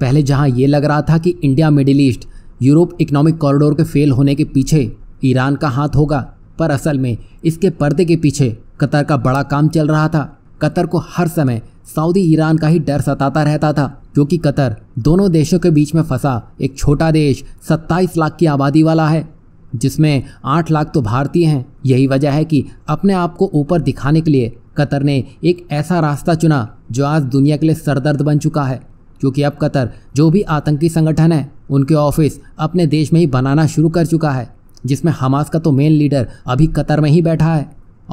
पहले जहां ये लग रहा था कि India Middle East Europe economic corridor के फेल होने के पीछे ईरान का हाथ होगा पर असल में इसके पर्दे के पीछे कतर का बड़ा काम चल रहा था कतर को हर समय सऊदी ईरान का ही डर सताता रहता था क्योंकि कतर दोनों देशों के बीच में फंसा एक छोटा देश 27 लाख की आबादी वाला है जिसमें 8 लाख तो भारतीय हैं यही वजह है कि अपने आप को ऊपर दिखाने के लिए कतर ने एक ऐसा रास्ता चुना जो आज दुनिया के लिए सरदर्द बन चुका है क्योंकि अब कतर जो भी आतंकी संगठन है उनके ऑफिस अपने देश में ही बनाना शुरू कर चुका है जिसमें हमास का तो मेन लीडर अभी कतर में ही बैठा है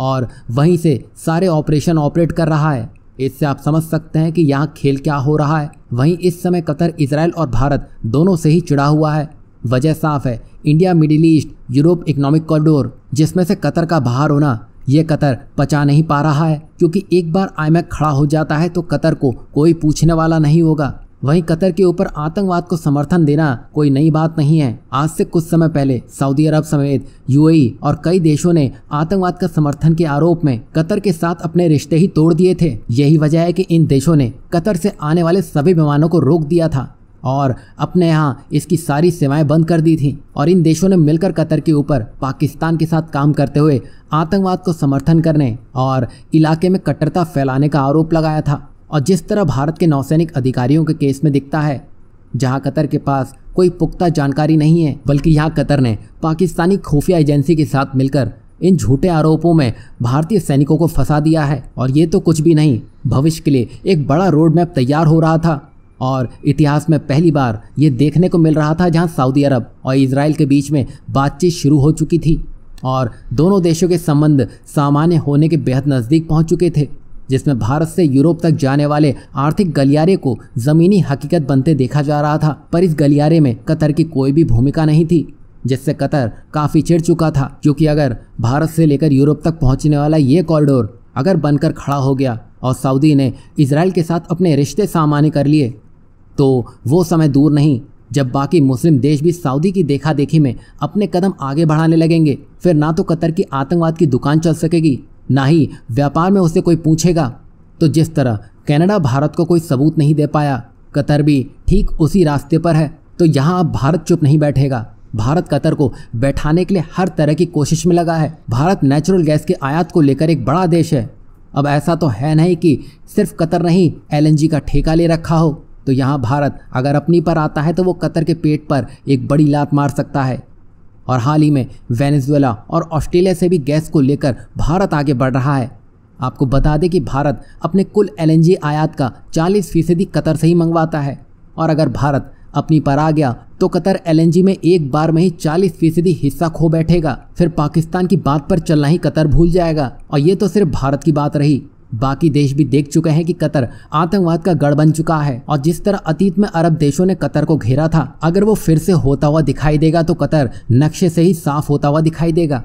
और वहीं से सारे ऑपरेशन ऑपरेट कर रहा है इससे आप समझ सकते हैं कि यहाँ खेल क्या हो रहा है वहीं इस समय कतर इसराइल और भारत दोनों से ही चिड़ा हुआ है वजह साफ है India Middle East Europe economic corridor जिसमें से कतर का बाहर होना ये कतर पचा नहीं पा रहा है क्योंकि एक बार आईमैक खड़ा हो जाता है तो कतर को कोई पूछने वाला नहीं होगा वहीं कतर के ऊपर आतंकवाद को समर्थन देना कोई नई बात नहीं है आज से कुछ समय पहले सऊदी अरब समेत यूएई और कई देशों ने आतंकवाद का समर्थन के आरोप में कतर के साथ अपने रिश्ते ही तोड़ दिए थे यही वजह है कि इन देशों ने कतर से आने वाले सभी विमानों को रोक दिया था और अपने यहाँ इसकी सारी सेवाएं बंद कर दी थी और इन देशों ने मिलकर कतर के ऊपर पाकिस्तान के साथ काम करते हुए आतंकवाद को समर्थन करने और इलाके में कट्टरता फैलाने का आरोप लगाया था और जिस तरह भारत के नौसैनिक अधिकारियों के केस में दिखता है जहाँ कतर के पास कोई पुख्ता जानकारी नहीं है बल्कि यहाँ कतर ने पाकिस्तानी खुफिया एजेंसी के साथ मिलकर इन झूठे आरोपों में भारतीय सैनिकों को फंसा दिया है और ये तो कुछ भी नहीं भविष्य के लिए एक बड़ा रोड मैप तैयार हो रहा था और इतिहास में पहली बार ये देखने को मिल रहा था जहां सऊदी अरब और इसराइल के बीच में बातचीत शुरू हो चुकी थी और दोनों देशों के संबंध सामान्य होने के बेहद नज़दीक पहुंच चुके थे जिसमें भारत से यूरोप तक जाने वाले आर्थिक गलियारे को ज़मीनी हकीकत बनते देखा जा रहा था पर इस गलियारे में कतर की कोई भी भूमिका नहीं थी जिससे कतर काफ़ी चिढ़ चुका था क्योंकि अगर भारत से लेकर यूरोप तक पहुंचने वाला ये कॉरिडोर अगर बनकर खड़ा हो गया और सऊदी ने इसराइल के साथ अपने रिश्ते सामान्य कर लिए तो वो समय दूर नहीं जब बाकी मुस्लिम देश भी सऊदी की देखा देखी में अपने कदम आगे बढ़ाने लगेंगे फिर ना तो कतर की आतंकवाद की दुकान चल सकेगी ना ही व्यापार में उसे कोई पूछेगा तो जिस तरह कनाडा भारत को कोई सबूत नहीं दे पाया कतर भी ठीक उसी रास्ते पर है तो यहाँ अब भारत चुप नहीं बैठेगा भारत कतर को बैठाने के लिए हर तरह की कोशिश में लगा है भारत नेचुरल गैस के आयात को लेकर एक बड़ा देश है अब ऐसा तो है नहीं कि सिर्फ कतर नहीं एल का ठेका ले रखा हो तो यहाँ भारत अगर अपनी पर आता है तो वो कतर के पेट पर एक बड़ी लात मार सकता है और हाल ही में वेनेजुएला और ऑस्ट्रेलिया से भी गैस को लेकर भारत आगे बढ़ रहा है आपको बता दें कि भारत अपने कुल एल आयात का 40 फीसदी कतर से ही मंगवाता है और अगर भारत अपनी पर आ गया तो कतर एल में एक बार में ही 40 फीसदी हिस्सा खो बैठेगा फिर पाकिस्तान की बात पर चलना ही कतर भूल जाएगा और ये तो सिर्फ भारत की बात रही बाकी देश भी देख चुके हैं कि कतर आतंकवाद का गढ़ बन चुका है और जिस तरह अतीत में अरब देशों ने कतर को घेरा था अगर वो फिर से होता हुआ दिखाई देगा तो कतर नक्शे से ही साफ होता हुआ दिखाई देगा